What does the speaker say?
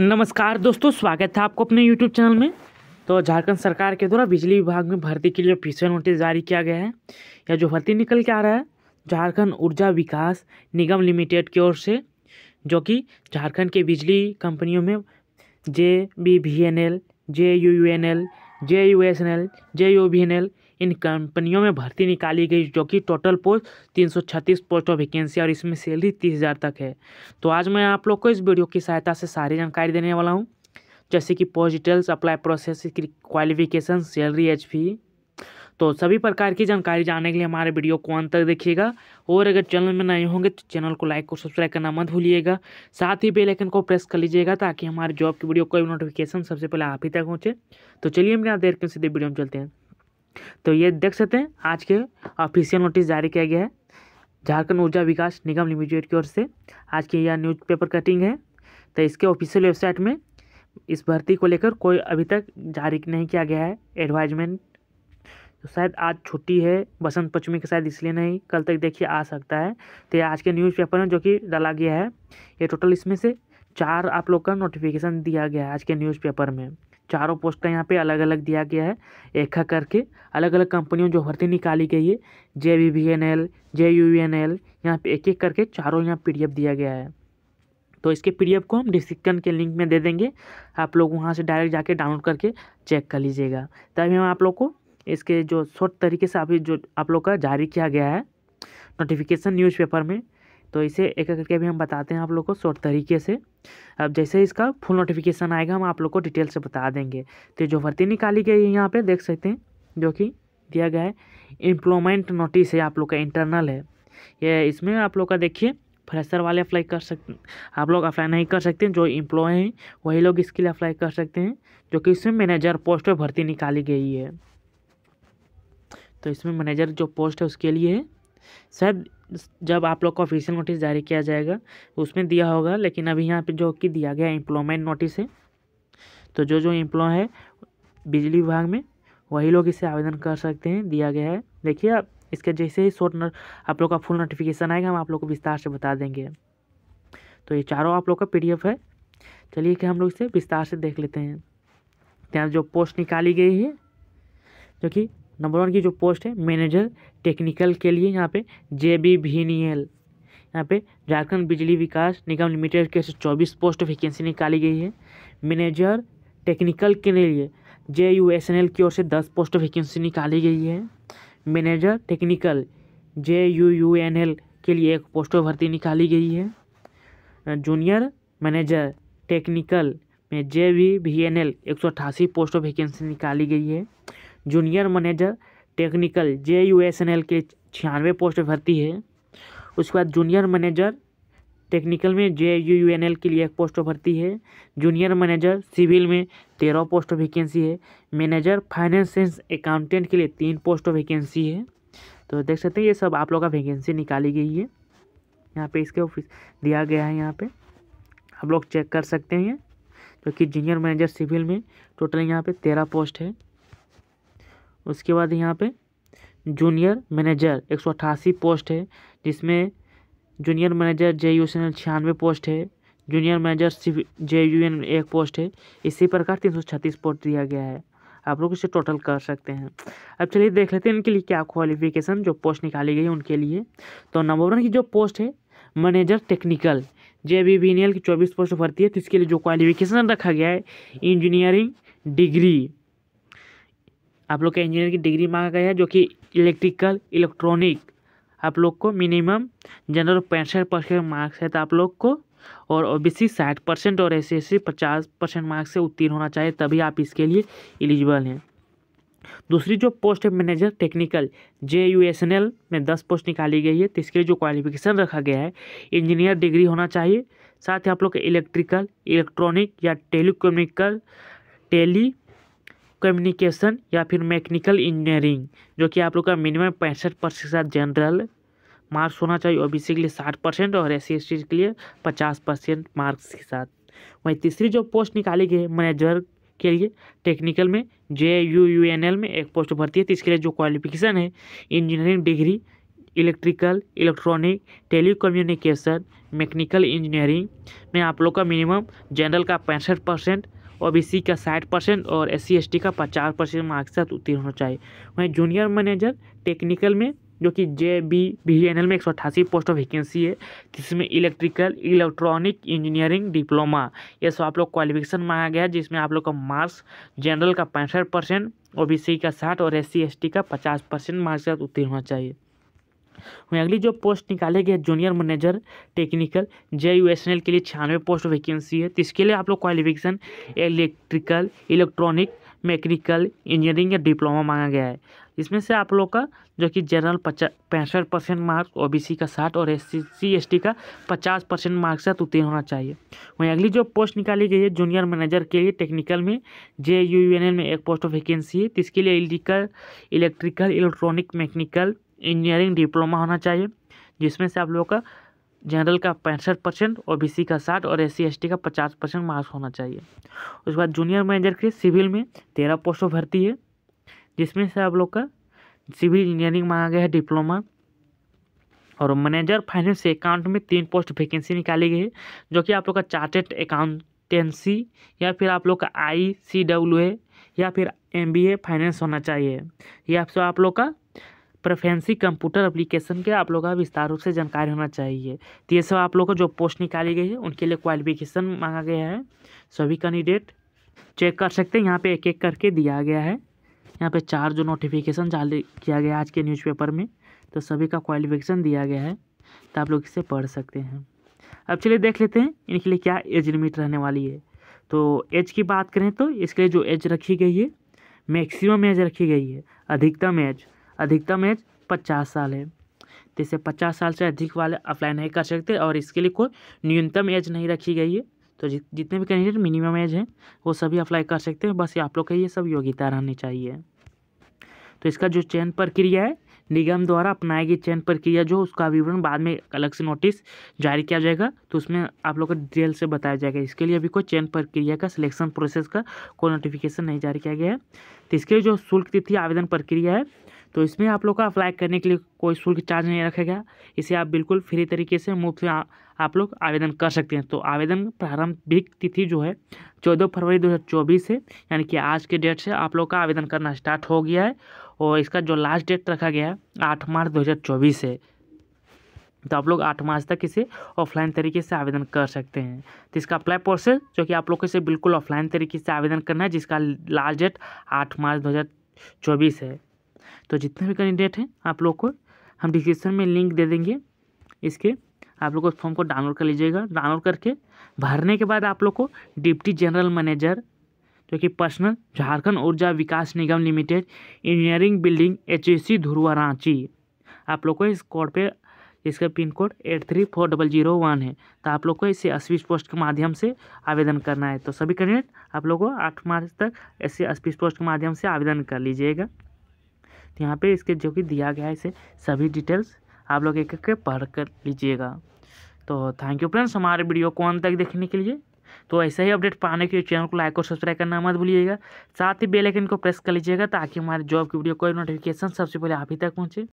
नमस्कार दोस्तों स्वागत है आपको अपने यूट्यूब चैनल में तो झारखंड सरकार के द्वारा बिजली विभाग में भर्ती के लिए ऑफिशियल नोटिस जारी किया गया है या जो भर्ती निकल के आ रहा है झारखंड ऊर्जा विकास निगम लिमिटेड की ओर से जो कि झारखंड के बिजली कंपनियों में J B V N L J U U N L J U S N L J U B N L इन कंपनियों में भर्ती निकाली गई जो कि टोटल पोस्ट तीन सौ छत्तीस पोस्ट ऑफ वैकेंसी और इसमें सैलरी तीस हज़ार तक है तो आज मैं आप लोग को इस वीडियो की सहायता से सारी जानकारी देने वाला हूँ जैसे कि post details apply process qualification salary age fee तो सभी प्रकार की जानकारी जानने के लिए हमारे वीडियो को अंत तक देखिएगा और अगर चैनल में नए होंगे तो चैनल को लाइक और सब्सक्राइब करना मत भूलिएगा साथ ही बेल आइकन को प्रेस कर लीजिएगा ताकि हमारे जॉब की वीडियो कोई नोटिफिकेशन सबसे पहले आप ही तक पहुँचे तो चलिए हम यहाँ देर के सीधे वीडियो में चलते हैं तो ये देख सकते हैं आज के ऑफिशियल नोटिस जारी किया गया है झारखंड ऊर्जा विकास निगम लिमिटेड की ओर से आज की यह न्यूज़पेपर कटिंग है तो इसके ऑफिशियल वेबसाइट में इस भर्ती को लेकर कोई अभी तक जारी नहीं किया गया है एडवाइजमेंट तो शायद आज छुट्टी है बसंत पंचमी के शायद इसलिए नहीं कल तक देखिए आ सकता है तो ये आज के न्यूज़पेपर में जो कि डाला गया है ये टोटल इसमें से चार आप लोग का नोटिफिकेशन दिया गया है आज के न्यूज़पेपर में चारों पोस्ट का यहाँ पे अलग अलग दिया गया है एक करके अलग अलग कंपनियों जो भर्ती निकाली गई है J V V N L J U N L यहाँ पे एक एक करके चारों यहाँ पी दिया गया है तो इसके पी को हम डिस्क्रिप्शन के लिंक में दे देंगे आप लोग वहाँ से डायरेक्ट जाके डाउनलोड करके चेक कर लीजिएगा तभी हम आप लोग को इसके जो शॉर्ट तरीके से अभी जो आप लोग का जारी किया गया है नोटिफिकेशन न्यूज़पेपर में तो इसे एक एक करके अभी हम बताते हैं आप लोग को शॉर्ट तरीके से अब जैसे इसका फुल नोटिफिकेशन आएगा हम आप लोग को डिटेल से बता देंगे तो जो भर्ती निकाली गई है यहाँ पर देख सकते हैं जो कि दिया गया है एम्प्लॉयमेंट नोटिस है आप लोग का इंटरनल है ये इसमें आप लोग का देखिए फ्रेशर वाले अप्लाई कर सकते आप लोग अप्लाई नहीं कर सकते जो इम्प्लॉय हैं वही लोग इसके लिए अप्लाई कर सकते हैं जो कि इसमें मैनेजर पोस्ट पर भर्ती निकाली गई है तो इसमें मैनेजर जो पोस्ट है उसके लिए है शायद जब आप लोग का ऑफिशियल नोटिस जारी किया जाएगा उसमें दिया होगा लेकिन अभी यहाँ पे जो कि दिया गया एम्प्लॉयमेंट नोटिस है तो जो जो एम्प्लॉय है बिजली विभाग में वही लोग इसे आवेदन कर सकते हैं दिया गया है देखिए आप इसके जैसे ही शॉर्ट आप लोग का फुल नोटिफिकेशन आएगा हम आप लोग को विस्तार से बता देंगे तो ये चारों आप लोग का पी है चलिए कि हम लोग इसे विस्तार से देख लेते हैं यहाँ जो पोस्ट निकाली गई है जो कि नंबर वन की जो पोस्ट है मैनेजर टेक्निकल के लिए यहाँ पे जे बी भीनीएल यहाँ पे झारखंड बिजली विकास निगम लिमिटेड के चौबीस पोस्ट वैकेंसी निकाली गई है मैनेजर टेक्निकल के लिए J U S N L की ओर से दस पोस्ट वैकेंसी निकाली गई है manager technical J U U N L के लिए एक पोस्ट भर्ती निकाली गई है जूनियर मैनेजर टेक्निकल में जे वी भी एन एल एक सौ अट्ठासी पोस्ट वैकेंसी निकाली गई है junior manager technical J U S N L के छियानवे पोस्ट भर्ती है उसके बाद जूनियर मैनेजर टेक्निकल में J U U N L के लिए एक पोस्ट भर्ती है जूनियर मैनेजर सिविल में तेरह पोस्ट वैकेंसी है मैनेजर फाइनेंस अकाउंटेंट के लिए तीन पोस्ट वैकेंसी है तो देख सकते हैं ये सब आप लोग का वैकेंसी निकाली गई है यहाँ पे इसके ऑफिस दिया गया है यहाँ पे आप लोग चेक कर सकते हैं क्योंकि जूनियर मैनेजर सिविल में टोटल यहाँ पे तेरह पोस्ट है उसके बाद यहाँ पे जूनियर मैनेजर एक सौ अट्ठासी पोस्ट है जिसमें junior manager J U N छियानवे पोस्ट है junior manager J U N एक पोस्ट है इसी प्रकार तीन सौ छत्तीस पोस्ट दिया गया है आप लोग इसे टोटल कर सकते हैं अब चलिए देख लेते हैं इनके लिए क्या क्वालिफिकेशन जो पोस्ट निकाली गई है उनके लिए तो नंबर वन की जो पोस्ट है manager technical J B B की चौबीस पोस्ट भर्ती है तो इसके लिए जो क्वालिफिकेशन रखा गया है इंजीनियरिंग डिग्री आप लोग के इंजीनियर की डिग्री मांगा गया है जो कि इलेक्ट्रिकल इलेक्ट्रॉनिक आप लोग को मिनिमम जनरल पैंसठ परसेंट मार्क्स है तो आप लोग को और ओ बी सी साठ परसेंट और एस एस सी पचास परसेंट मार्क्स से उत्तीर्ण होना चाहिए तभी आप इसके लिए एलिजिबल हैं दूसरी जो पोस्ट है manager technical J U S N L में दस पोस्ट निकाली गई है तो इसके लिए जो क्वालिफिकेशन रखा गया है इंजीनियर डिग्री होना चाहिए साथ ही आप लोग इलेक्ट्रिकल इलेक्ट्रॉनिक या टेलीकोमिकल टेली कम्युनिकेशन या फिर मैकेनिकल इंजीनियरिंग जो कि आप लोग का मिनिमम पैंसठ परसेंट के साथ जनरल मार्क्स होना चाहिए ओ के लिए साठ परसेंट और एस सी के लिए पचास परसेंट मार्क्स के साथ वहीं तीसरी जो पोस्ट निकाली गई है मैनेजर के लिए टेक्निकल में J U U N L में एक पोस्ट भर्ती है तो इसके लिए जो क्वालिफिकेशन है engineering degree electrical electronic telecommunication mechanical engineering में आप लोग का मिनिमम जनरल का पैंसठ परसेंट ओ का साठ परसेंट और एस सी का पचास परसेंट मार्क्स के साथ उत्तीर्ण होना चाहिए वहीं जूनियर मैनेजर टेक्निकल में जो कि J B B N L में एक सौ अट्ठासी पोस्ट ऑफ वैकेंसी है जिसमें इलेक्ट्रिकल इलेक्ट्रॉनिक इंजीनियरिंग डिप्लोमा ये सब आप लोग क्वालिफिकेशन मांगा गया है जिसमें आप लोग का मार्क्स जनरल का पैंसठ परसेंट ओ बी सी का साठ और एस सी एस टी का पचास परसेंट मार्क्स उत्तीर्ण होना चाहिए वहीं अगली जो पोस्ट निकाली गई है junior manager technical J U S N L के लिए छियानवे पोस्ट वैकेंसी है तो इसके लिए आप लोग qualification electrical electronic mechanical engineering या डिप्लोमा मांगा गया है इसमें से आप लोग का जो कि जनरल पचास पैंसठ परसेंट मार्क्स ओबीसी का साठ और एस सी एस टी का पचास परसेंट मार्क्स साथ उत्तीर्ण होना चाहिए वहीं अगली जो पोस्ट निकाली गई है जूनियर मैनेजर के लिए टेक्निकल में जे यू एन एल में एक पोस्ट वैकेंसी है तो इसके लिए electrical electrical electronic mechanical engineering diploma होना चाहिए जिसमें से आप लोगों का जनरल का पैंसठ परसेंट ओ बी सी का साठ और एस सी का पचास परसेंट मार्क्स होना चाहिए उसके बाद जूनियर मैनेजर के सिविल में तेरह पोस्टों भर्ती है जिसमें से आप लोग का सिविल इंजीनियरिंग मांगा गया है डिप्लोमा और मैनेजर फाइनेंस अकाउंट में तीन पोस्ट वैकेंसी निकाली गई है जो कि आप लोग का चार्टेड अकाउंटेंसी या फिर आप लोग का आई सी डब्ल्यू ए या फिर एम बी ए फाइनेंस होना चाहिए यह आप लोग का प्रेफेंसी कंप्यूटर एप्लीकेशन के आप लोगों का विस्तार रूप से जानकारी होना चाहिए तो ये सब आप लोगों को जो पोस्ट निकाली गई है उनके लिए क्वालिफिकेशन मांगा गया है सभी कैंडिडेट चेक कर सकते हैं यहाँ पे एक एक करके दिया गया है यहाँ पे चार जो नोटिफिकेशन जारी किया गया आज के न्यूज़पेपर में तो सभी का क्वालिफिकेशन दिया गया है तो आप लोग इसे पढ़ सकते हैं अब चलिए देख लेते हैं इनके लिए क्या एज लिमिट रहने वाली है तो एज की बात करें तो इसके लिए जो एज रखी गई है मैक्सिमम एज रखी गई है अधिकतम एज अधिकतम एज पचास साल है तो इसे पचास साल से अधिक वाले अप्लाई नहीं कर सकते और इसके लिए कोई न्यूनतम एज नहीं रखी गई है तो जितने भी कैंडिडेट मिनिमम एज हैं वो सभी अप्लाई कर सकते हैं बस ये आप लोग का ये सब योग्यता रहनी चाहिए तो इसका जो चयन प्रक्रिया है निगम द्वारा अपनाए गए चयन प्रक्रिया जो उसका विवरण बाद में अलग से नोटिस जारी किया जाएगा तो उसमें आप लोग को डिटेल से बताया जाएगा इसके लिए अभी कोई चयन प्रक्रिया का सिलेक्शन प्रोसेस का कोई नोटिफिकेशन नहीं जारी किया गया है तो इसके लिए जो शुल्क तिथि आवेदन प्रक्रिया है तो इसमें आप लोग का अप्लाई करने के लिए कोई शुल्क चार्ज नहीं रखा गया इसे आप बिल्कुल फ्री तरीके से मुफ्त में आप लोग आवेदन कर सकते हैं तो आवेदन प्रारंभिक तिथि जो है चौदह फरवरी 2024 है यानी कि आज के डेट से आप लोग का आवेदन करना स्टार्ट हो गया है और इसका जो लास्ट डेट रखा गया है आठ मार्च चौबीस है तो आप लोग आठ मार्च तक इसे ऑफलाइन तरीके से आवेदन कर सकते हैं तो इसका अप्लाई प्रोसेस जो कि आप लोग को इसे बिल्कुल ऑफलाइन तरीके से आवेदन करना है जिसका लास्ट डेट आठ मार्च दो है तो जितने भी कैंडिडेट हैं आप लोग को हम डिस्क्रिप्शन में लिंक दे देंगे इसके आप लोग उस फॉर्म को डाउनलोड कर लीजिएगा डाउनलोड करके भरने के बाद आप लोग को डिप्टी जनरल मैनेजर जो कि personal Jharkhand Urja Vikas Nigam limited engineering building H A C Dhurwa Ranchi आप लोग को इस कोड पे इसका pin code eight three four double zero one है तो आप लोग को इसे स्पीच पोस्ट के माध्यम से आवेदन करना है तो सभी कैंडिडेट आप लोग को आठ मार्च तक ऐसे स्पीच पोस्ट के माध्यम से आवेदन कर लीजिएगा तो यहाँ पे इसके जो कि दिया गया है इसे सभी डिटेल्स आप लोग एक एक पढ़ कर लीजिएगा तो थैंक यू फ्रेंड्स हमारे वीडियो को अंत तक देखने के लिए तो ऐसे ही अपडेट पाने के लिए चैनल को लाइक और सब्सक्राइब करना मत भूलिएगा साथ ही बेलाइकन को प्रेस कर लीजिएगा ताकि हमारे जॉब की वीडियो कोई नोटिफिकेशन सबसे पहले आप ही तक पहुँचे